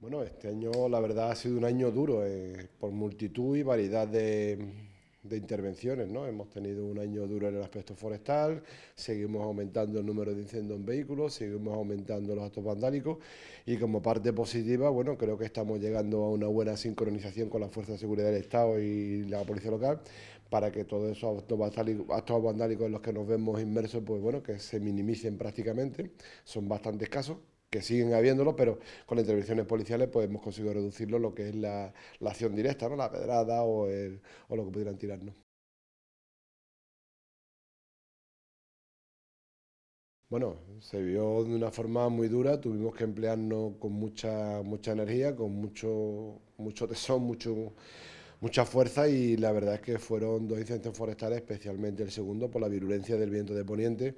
Bueno, este año la verdad ha sido un año duro eh, por multitud y variedad de, intervenciones. ¿no? Hemos tenido un año duro en el aspecto forestal, seguimos aumentando el número de incendios en vehículos, seguimos aumentando los actos vandálicos y como parte positiva, bueno, creo que estamos llegando a una buena sincronización con la Fuerza de seguridad del Estado y la policía local para que todos esos actos vandálicos, en los que nos vemos inmersos, pues bueno, que se minimicen prácticamente. Son bastantes casos que siguen habiéndolo, pero con las intervenciones policiales pues hemos conseguido reducirlo lo que es la, acción directa, ¿no? la pedrada o, lo que pudieran tirarnos. Bueno, se vio de una forma muy dura, tuvimos que emplearnos con mucha, mucha energía, con mucho, mucho tesón, mucha fuerza y la verdad es que fueron dos incendios forestales, especialmente el segundo por la virulencia del viento de poniente,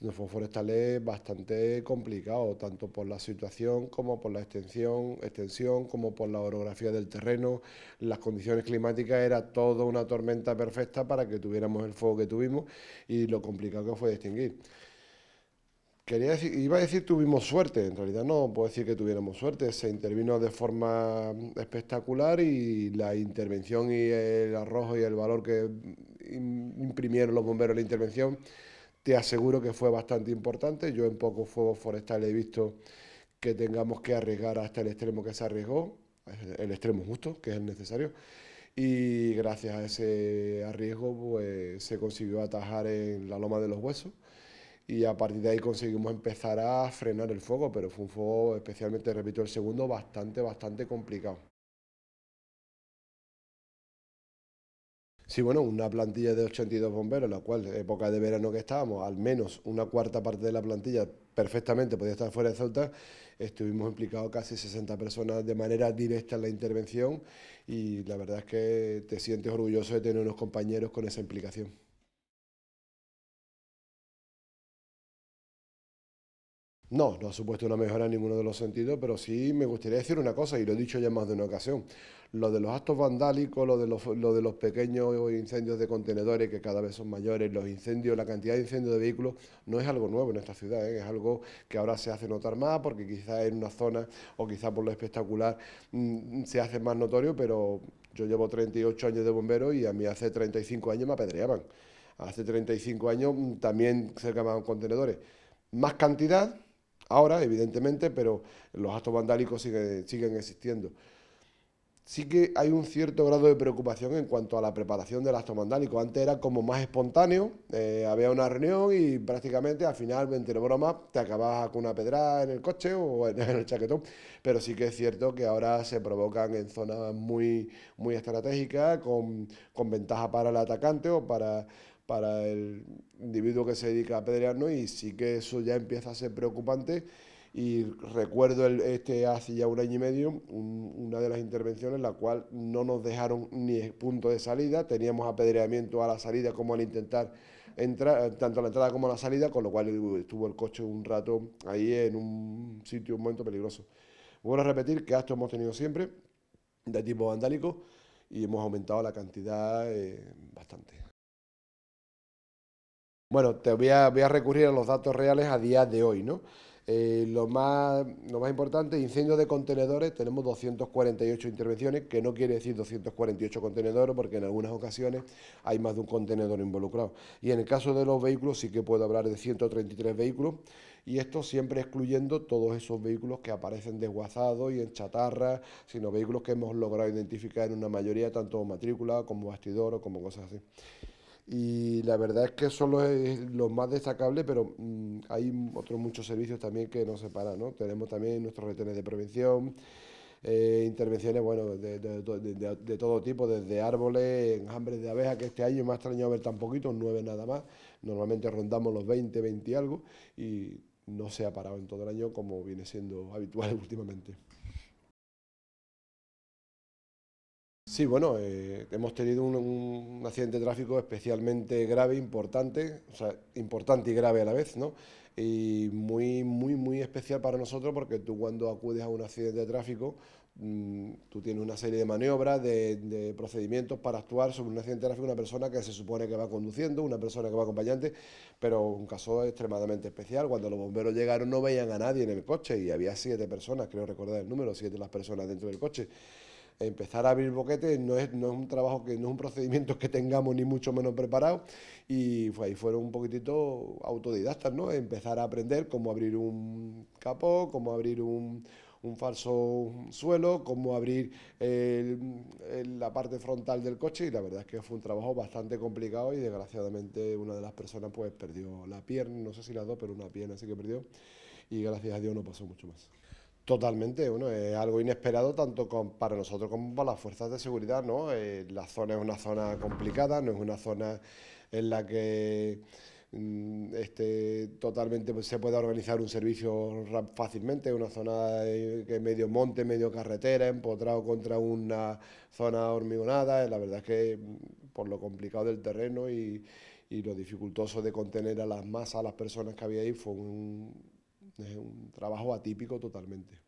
nos fue forestalé bastante complicado... tanto por la situación como por la extensión, extensión, como por la orografía del terreno, las condiciones climáticas, era toda una tormenta perfecta para que tuviéramos el fuego que tuvimos y lo complicado que fue distinguir. Quería decir, iba a decir tuvimos suerte, en realidad no puedo decir que tuviéramos suerte, se intervino de forma espectacular y la intervención y el arrojo y el valor que imprimieron los bomberos en la intervención te aseguro que fue bastante importante. Yo en pocos fuegos forestales he visto que tengamos que arriesgar hasta el extremo que se arriesgó, el extremo justo, que es el necesario. Y gracias a ese arriesgo pues, se consiguió atajar en la loma de los huesos y a partir de ahí conseguimos empezar a frenar el fuego, pero fue un fuego especialmente, repito, el segundo, bastante, bastante complicado. Sí, bueno, una plantilla de 82 bomberos, la cual, época de verano que estábamos, al menos una cuarta parte de la plantilla perfectamente podía estar fuera de Ceuta, estuvimos implicados casi 60 personas de manera directa en la intervención y la verdad es que te sientes orgulloso de tener unos compañeros con esa implicación. No, no ha supuesto una mejora en ninguno de los sentidos, pero sí me gustaría decir una cosa, y lo he dicho ya más de una ocasión. Lo de los actos vandálicos, lo de los, de los pequeños incendios de contenedores, que cada vez son mayores, los incendios, la cantidad de incendios de vehículos, no es algo nuevo en esta ciudad, ¿eh? es algo que ahora se hace notar más, porque quizá en una zona o quizá por lo espectacular mm, se hace más notorio, pero yo llevo 38 años de bombero y a mí hace 35 años me apedreaban. Hace 35 años mm, también se quemaban contenedores. Más cantidad, ahora, evidentemente, pero los actos vandálicos siguen, siguen existiendo. Sí que hay un cierto grado de preocupación en cuanto a la preparación del acto vandálico. Antes era como más espontáneo, eh, había una reunión y prácticamente al final, entre broma te acabas con una pedrada en el coche o en, el chaquetón. Pero sí que es cierto que ahora se provocan en zonas muy, muy estratégicas, con, con ventaja para el atacante o para, para el individuo que se dedica a apedrearnos y sí que eso ya empieza a ser preocupante. Y recuerdo este hace ya un año y medio, una de las intervenciones, en la cual no nos dejaron ni punto de salida, teníamos apedreamiento a la salida como al intentar entrar, tanto a la entrada como a la salida, con lo cual estuvo el coche un rato ahí en un sitio, un momento peligroso. Vuelvo a repetir que actos hemos tenido siempre de tipo vandálico y hemos aumentado la cantidad eh, bastante. Bueno, te voy a, recurrir a los datos reales a día de hoy, ¿no? Eh, lo, más, lo más importante, incendios de contenedores, tenemos 248 intervenciones, que no quiere decir 248 contenedores, porque en algunas ocasiones hay más de un contenedor involucrado. Y en el caso de los vehículos sí que puedo hablar de 133 vehículos, y esto siempre excluyendo todos esos vehículos que aparecen desguazados y en chatarra, sino vehículos que hemos logrado identificar en una mayoría, tanto matrícula como bastidor o como cosas así y la verdad es que son los lo más destacables, pero mm, hay otros muchos servicios también que nos separan, ¿no? Tenemos también nuestros retenes de prevención, eh, intervenciones, bueno, de, todo tipo, desde árboles, enjambres de abeja, que este año me ha extrañado ver tan poquito, nueve nada más, normalmente rondamos los 20, 20 y algo, y no se ha parado en todo el año como viene siendo habitual últimamente. Sí, bueno, eh, hemos tenido un, accidente de tráfico especialmente grave, importante, o sea, importante y grave a la vez, ¿no? Y muy, muy, muy especial para nosotros porque tú cuando acudes a un accidente de tráfico, mm, tú tienes una serie de maniobras, de, de, procedimientos para actuar sobre un accidente de tráfico, una persona que se supone que va conduciendo, una persona que va acompañante, pero un caso extremadamente especial. Cuando los bomberos llegaron no veían a nadie en el coche y había siete personas, creo recordar el número, siete las personas dentro del coche empezar a abrir boquetes no es, no es un trabajo que no es un procedimiento que tengamos ni mucho menos preparado y ahí fueron un poquitito autodidactas, ¿no? Empezar a aprender cómo abrir un capó, cómo abrir un, un falso suelo, cómo abrir la parte frontal del coche y la verdad es que fue un trabajo bastante complicado y desgraciadamente una de las personas pues perdió la pierna, no sé si las dos, pero una pierna así que perdió y gracias a Dios no pasó mucho más. Totalmente, bueno, es algo inesperado tanto para nosotros como para las fuerzas de seguridad, ¿no? Eh, la zona es una zona complicada, no es una zona en la que mm, este, totalmente se pueda organizar un servicio fácilmente, es una zona que es medio monte, medio carretera, empotrado contra una zona hormigonada, la verdad es que mm, por lo complicado del terreno y, y lo dificultoso de contener a las masas, a las personas que había ahí, fue un es un trabajo atípico totalmente.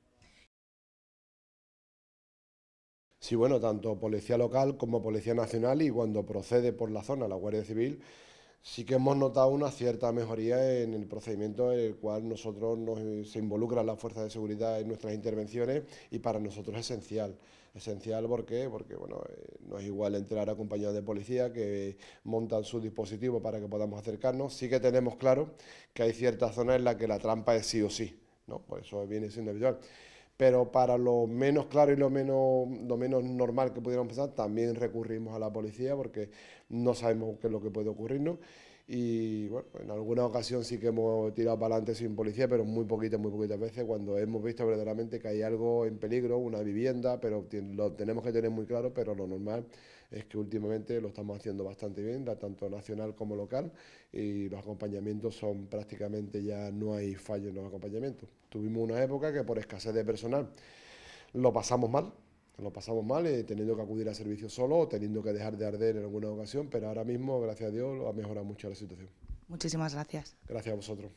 Sí, bueno, tanto Policía Local como Policía Nacional y cuando procede por la zona la Guardia Civil sí que hemos notado una cierta mejoría en el procedimiento en el cual nosotros nos, eh, se involucran las fuerzas de seguridad en nuestras intervenciones y para nosotros es esencial. Esencial ¿por qué? porque bueno, eh, no es igual entrar acompañados de policía que montan su dispositivo para que podamos acercarnos. Sí que tenemos claro que hay ciertas zonas en las que la trampa es sí o sí, ¿no? por eso viene siendo habitual pero para lo menos claro y lo menos, menos normal que pudiéramos pensar, también recurrimos a la policía porque no sabemos qué es lo que puede ocurrirnos. Y bueno, en alguna ocasión sí que hemos tirado para adelante sin policía, pero muy poquitas, muy poquitas veces, cuando hemos visto verdaderamente que hay algo en peligro, una vivienda, pero lo tenemos que tener muy claro, pero lo normal es que últimamente lo estamos haciendo bastante bien, tanto nacional como local, y los acompañamientos son prácticamente ya no hay fallo en los acompañamientos. Tuvimos una época que por escasez de personal lo pasamos mal, lo pasamos mal, eh, teniendo que acudir a servicio solo o teniendo que dejar de arder en alguna ocasión, pero ahora mismo, gracias a Dios, lo ha mejorado mucho la situación. Muchísimas gracias. Gracias a vosotros.